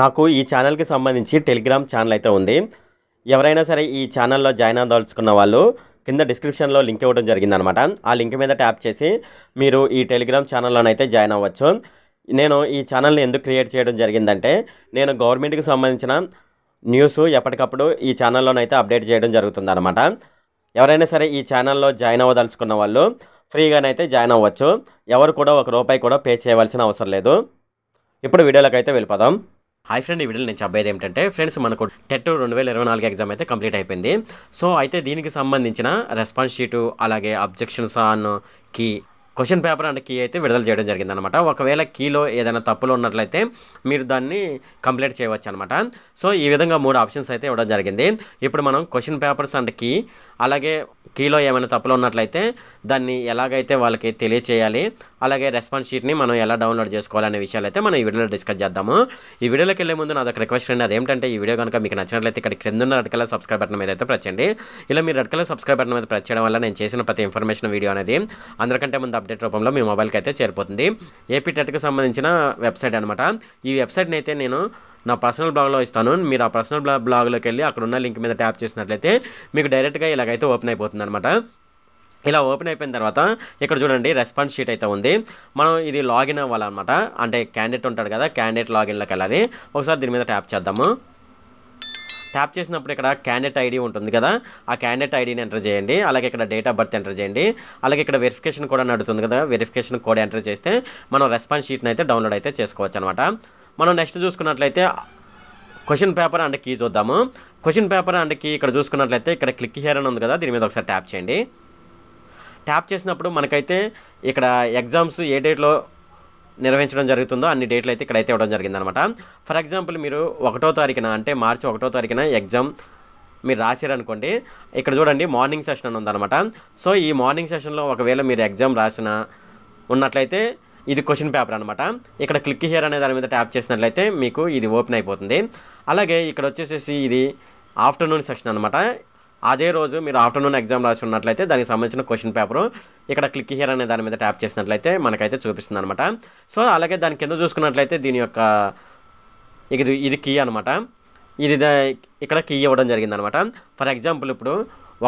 నాకు ఈ ఛానల్కి సంబంధించి టెలిగ్రామ్ ఛానల్ అయితే ఉంది ఎవరైనా సరే ఈ ఛానల్లో జాయిన్ అవ్వదలుచుకున్న వాళ్ళు కింద డిస్క్రిప్షన్లో లింక్ ఇవ్వడం జరిగిందనమాట ఆ లింక్ మీద ట్యాప్ చేసి మీరు ఈ టెలిగ్రామ్ ఛానల్లోనైతే జాయిన్ అవ్వచ్చు నేను ఈ ఛానల్ని ఎందుకు క్రియేట్ చేయడం జరిగిందంటే నేను గవర్నమెంట్కి సంబంధించిన న్యూస్ ఎప్పటికప్పుడు ఈ ఛానల్లోనైతే అప్డేట్ చేయడం జరుగుతుందనమాట ఎవరైనా సరే ఈ ఛానల్లో జాయిన్ అవ్వదలుచుకున్న వాళ్ళు ఫ్రీగానైతే జాయిన్ అవ్వచ్చు ఎవరు కూడా ఒక రూపాయి కూడా పే చేయవలసిన అవసరం లేదు ఇప్పుడు వీడియోలకైతే వెళ్ళిపోదాం హాయ్ ఫ్రెండ్ ఈ వీడియోలో నేను చెప్పేది ఏంటంటే ఫ్రెండ్స్ మనకు టెట్ రెండు వేల ఇరవై నాలుగు ఎగ్జామ్ అయితే కంప్లీట్ అయిపోయింది సో అయితే దీనికి సంబంధించిన రెస్పాన్స్ షీటు అలాగే objections on key question paper and key అయితే విడుదల చేయడం జరిగింది అనమాట ఒకవేళ కీలో ఏదైనా తప్పులు ఉన్నట్లయితే మీరు దాన్ని కంప్లీట్ చేయవచ్చు అనమాట సో ఈ విధంగా మూడు ఆప్షన్స్ అయితే ఇవ్వడం జరిగింది ఇప్పుడు మనం క్వశ్చన్ పేపర్స్ అండ్ కీ అలాగే కీలో ఏమైనా తప్పులు ఉన్నట్లయితే దాన్ని ఎలాగైతే వాళ్ళకి తెలియచేయాలి అలాగే రెస్పాన్స్ షీట్ని మనం ఎలా డౌన్లోడ్ చేసుకోవాలనే విషయాలు అయితే మనం ఈ వీడియోలో డిస్కస్ చేద్దాము ఈ వీడియోకి వెళ్ళే ముందు నాకు రిక్వెస్ట్ అండి అదేంటంటే ఈ వీడియో కనుక మీకు నచ్చినట్లయితే ఇక్కడ క్రింద ఉన్న రెడ్ కలర్ సబ్స్క్రైబ్ బటన్ మీద అయితే ప్రెస్ ఇలా మీరు రెడ్ కలర్ సబ్స్క్రైబ్ బటన్ మీద ప్రచ్చడం వల్ల నేను చేసిన ప్రతి ఇన్ఫర్మేషన్ వీడియో అనేది అందరికంటే ముందు అప్డేట్ రూపంలో మీ మొబైల్కి అయితే చేరిపోతుంది ఏపీ టెట్కి సంబంధించిన వెబ్సైట్ అనమాట ఈ వెబ్సైట్ని అయితే నేను నా పర్సనల్ బ్లాగ్లో ఇస్తాను మీరు ఆ పర్సనల్ బ్లాగ్ బ్లాగ్లోకి వెళ్ళి అక్కడ ఉన్న లింక్ మీద ట్యాప్ చేసినట్లయితే మీకు డైరెక్ట్గా ఇలాగైతే ఓపెన్ అయిపోతుంది అనమాట ఇలా ఓపెన్ అయిపోయిన తర్వాత ఇక్కడ చూడండి రెస్పాన్స్ షీట్ అయితే ఉంది మనం ఇది లాగిన్ అవ్వాలన్నమాట అంటే క్యాండిడేట్ ఉంటాడు కదా క్యాండిడేట్ లాగిన్లోకి వెళ్ళాలి ఒకసారి దీని మీద ట్యాప్ చేద్దాము ట్యాప్ చేసినప్పుడు ఇక్కడ క్యాండిడేట్ ఐడి ఉంటుంది కదా ఆ క్యాండిడేట్ ఐడిని ఎంటర్ చేయండి అలాగే ఇక్కడ డేట్ ఆఫ్ బర్త్ ఎంటర్ చేయండి అలాగే ఇక్కడ వెరిఫికేషన్ కూడా నడుతుంది కదా వెరిఫికేషన్ కోడ్ ఎంటర్ చేస్తే మనం రెస్పాన్స్ షీట్ని అయితే డౌన్లోడ్ అయితే చేసుకోవచ్చు అనమాట మనం నెక్స్ట్ చూసుకున్నట్లయితే క్వశ్చన్ పేపర్ అండ్ కీ చూద్దాము క్వశ్చన్ పేపర్ అండ్ కీ ఇక్కడ చూసుకున్నట్లయితే ఇక్కడ క్లిక్ హియర్ అని ఉంది కదా దీని మీద ఒకసారి ట్యాప్ చేయండి ట్యాప్ చేసినప్పుడు మనకైతే ఇక్కడ ఎగ్జామ్స్ ఏ డేట్లో నిర్వహించడం జరుగుతుందో అన్ని డేట్లు అయితే ఇక్కడైతే ఇవ్వడం జరిగిందనమాట ఫర్ ఎగ్జాంపుల్ మీరు ఒకటో తారీఖున అంటే మార్చి ఒకటో తారీఖున ఎగ్జామ్ మీరు రాశారనుకోండి ఇక్కడ చూడండి మార్నింగ్ సెషన్ అని ఉందన్నమాట సో ఈ మార్నింగ్ సెషన్లో ఒకవేళ మీరు ఎగ్జామ్ రాసిన ఉన్నట్లయితే ఇది క్వశ్చన్ పేపర్ అనమాట ఇక్కడ క్లిక్ హియర్ అనే దాని మీద ట్యాప్ చేసినట్లయితే మీకు ఇది ఓపెన్ అయిపోతుంది అలాగే ఇక్కడ వచ్చేసేసి ఇది ఆఫ్టర్నూన్ సెషన్ అనమాట అదే రోజు మీరు ఆఫ్టర్నూన్ ఎగ్జామ్ రాసి ఉన్నట్లయితే దానికి సంబంధించిన క్వశ్చన్ పేపర్ ఇక్కడ క్లిక్ హియర్ అనే దాని మీద ట్యాప్ చేసినట్లయితే మనకైతే చూపిస్తుంది అనమాట సో అలాగే దాని కింద చూసుకున్నట్లయితే దీని యొక్క ఇది ఇది కీ అనమాట ఇది ఇక్కడ కీ ఇవ్వడం జరిగిందనమాట ఫర్ ఎగ్జాంపుల్ ఇప్పుడు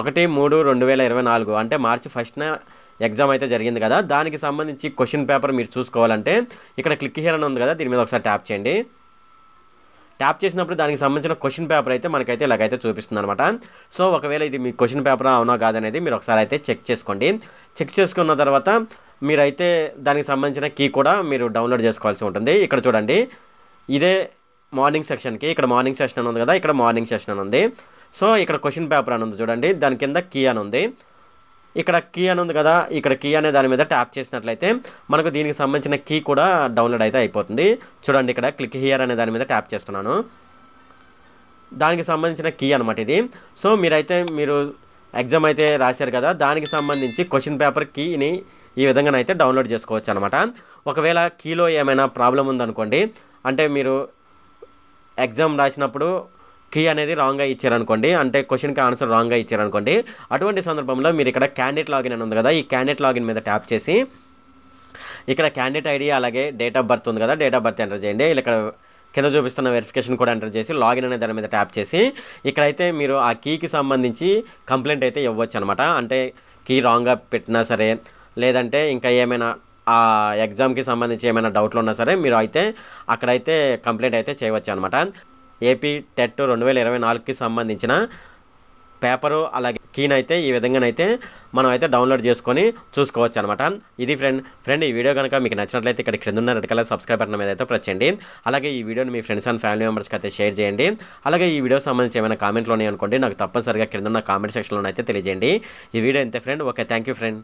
ఒకటి మూడు రెండు వేల ఇరవై నాలుగు అంటే మార్చి ఫస్ట్న ఎగ్జామ్ అయితే జరిగింది కదా దానికి సంబంధించి క్వశ్చన్ పేపర్ మీరు చూసుకోవాలంటే ఇక్కడ క్లిక్ హియర్ అని ఉంది కదా దీని మీద ఒకసారి ట్యాప్ చేయండి ట్యాప్ చేసినప్పుడు దానికి సంబంధించిన క్వశ్చన్ పేపర్ అయితే మనకైతే ఇలాగైతే చూపిస్తుంది అనమాట సో ఒకవేళ ఇది మీ క్వశ్చన్ పేపర్ అవునా కాదనేది మీరు ఒకసారి అయితే చెక్ చేసుకోండి చెక్ చేసుకున్న తర్వాత మీరైతే దానికి సంబంధించిన కీ కూడా మీరు డౌన్లోడ్ చేసుకోవాల్సి ఉంటుంది ఇక్కడ చూడండి ఇదే మార్నింగ్ సెక్షన్కి ఇక్కడ మార్నింగ్ సెషన్ అని ఉంది కదా ఇక్కడ మార్నింగ్ సెషన్ అని ఉంది సో ఇక్కడ క్వశ్చన్ పేపర్ అని ఉంది చూడండి దాని కింద కీ అని ఉంది ఇక్కడ కీ అని ఉంది కదా ఇక్కడ కీ అనే దాని మీద ట్యాప్ చేసినట్లయితే మనకు దీనికి సంబంధించిన కీ కూడా డౌన్లోడ్ అయితే అయిపోతుంది చూడండి ఇక్కడ క్లిక్ హియర్ అనే దాని మీద ట్యాప్ చేస్తున్నాను దానికి సంబంధించిన కీ అనమాట ఇది సో మీరైతే మీరు ఎగ్జామ్ అయితే రాశారు కదా దానికి సంబంధించి క్వశ్చన్ పేపర్ కీని ఈ విధంగానైతే డౌన్లోడ్ చేసుకోవచ్చు అనమాట ఒకవేళ కీలో ఏమైనా ప్రాబ్లం ఉందనుకోండి అంటే మీరు ఎగ్జామ్ రాసినప్పుడు కీ అనేది రాంగ్గా ఇచ్చారనుకోండి అంటే క్వశ్చన్కి ఆన్సర్ రాంగ్గా ఇచ్చారనుకోండి అటువంటి సందర్భంలో మీరు ఇక్కడ క్యాండిడేట్ లాగిన్ అని ఉంది కదా ఈ క్యాండిడేట్ లాగిన్ మీద ట్యాప్ చేసి ఇక్కడ క్యాండిడేట్ ఐడి అలాగే డేట్ ఆఫ్ బర్త్ ఉంది కదా డేట్ ఆఫ్ బర్త్ ఎంటర్ చేయండి ఇక్కడ కింద చూపిస్తున్న వెరిఫికేషన్ కూడా ఎంటర్ చేసి లాగిన్ అనే దాని మీద ట్యాప్ చేసి ఇక్కడైతే మీరు ఆ కీకి సంబంధించి కంప్లైంట్ అయితే ఇవ్వచ్చు అనమాట అంటే కీ రాంగ్గా పెట్టినా సరే లేదంటే ఇంకా ఏమైనా ఆ ఎగ్జామ్కి సంబంధించి ఏమైనా డౌట్లు ఉన్నా సరే మీరు అయితే అక్కడైతే కంప్లైంట్ అయితే చేయవచ్చు అనమాట ఏపీ టెట్ రెండు వేల ఇరవై నాలుగుకి సంబంధించిన పేపరు అలాగే కీన్ అయితే ఈ విధంగానైతే మనం అయితే డౌన్లోడ్ చేసుకొని చూసుకోవచ్చు అనమాట ఇది ఫ్రెండ్ ఫ్రెండ్ ఈ వీడియో కనుక మీకు నచ్చినట్లయితే ఇక్కడ క్రింద ఉన్న రెడ్ కలర్ సబ్స్క్రైబ్ బటన్ మీద అయితే ప్రచండి అలాగే ఈ వీడియోని మీ ఫ్రెండ్స్ అండ్ ఫ్యామిలీ మెంబర్స్కి అయితే షేర్ చేయండి అలాగే ఈ వీడియో సంబంధించి ఏమైనా కామెంట్లోనే అనుకోండి నాకు తప్పనిసరిగా క్రింద ఉన్న కామెంట్ సెక్షన్లో అయితే తెలియజేయండి ఈ వీడియో అంతే ఫ్రెండ్ ఓకే థ్యాంక్ ఫ్రెండ్